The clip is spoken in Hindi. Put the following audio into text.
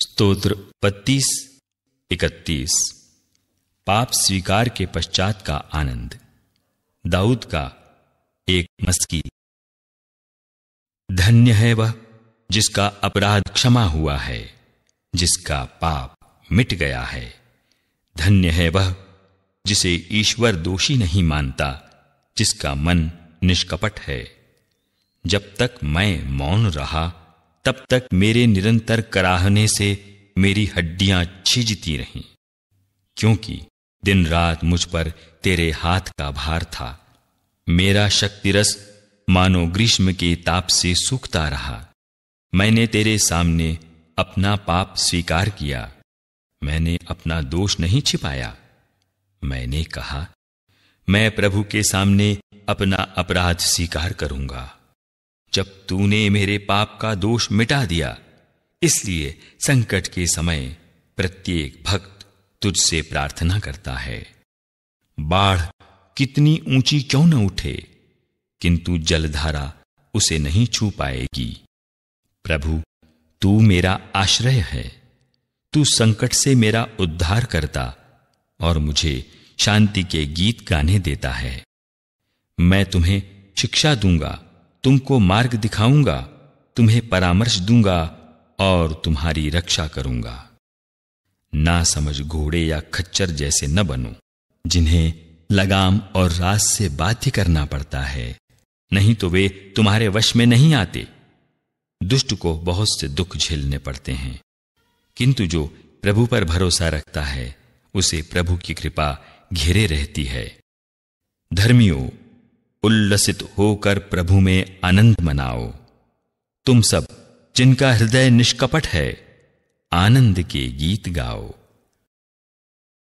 स्तोत्र 25 इकतीस पाप स्वीकार के पश्चात का आनंद दाऊद का एक मस्की धन्य है वह जिसका अपराध क्षमा हुआ है जिसका पाप मिट गया है धन्य है वह जिसे ईश्वर दोषी नहीं मानता जिसका मन निष्कपट है जब तक मैं मौन रहा तब तक मेरे निरंतर कराहने से मेरी हड्डियां छिजती रहीं क्योंकि दिन रात मुझ पर तेरे हाथ का भार था मेरा शक्तिरस मानो ग्रीष्म के ताप से सूखता रहा मैंने तेरे सामने अपना पाप स्वीकार किया मैंने अपना दोष नहीं छिपाया मैंने कहा मैं प्रभु के सामने अपना अपराध स्वीकार करूंगा जब तूने मेरे पाप का दोष मिटा दिया इसलिए संकट के समय प्रत्येक भक्त तुझसे प्रार्थना करता है बाढ़ कितनी ऊंची क्यों न उठे किंतु जलधारा उसे नहीं छू पाएगी प्रभु तू मेरा आश्रय है तू संकट से मेरा उद्धार करता और मुझे शांति के गीत गाने देता है मैं तुम्हें शिक्षा दूंगा तुमको मार्ग दिखाऊंगा तुम्हें परामर्श दूंगा और तुम्हारी रक्षा करूंगा ना समझ घोड़े या खच्चर जैसे न बनो जिन्हें लगाम और रास से बाध्य करना पड़ता है नहीं तो वे तुम्हारे वश में नहीं आते दुष्ट को बहुत से दुख झेलने पड़ते हैं किंतु जो प्रभु पर भरोसा रखता है उसे प्रभु की कृपा घेरे रहती है धर्मियों उल्लसित होकर प्रभु में आनंद मनाओ तुम सब जिनका हृदय निष्कपट है आनंद के गीत गाओ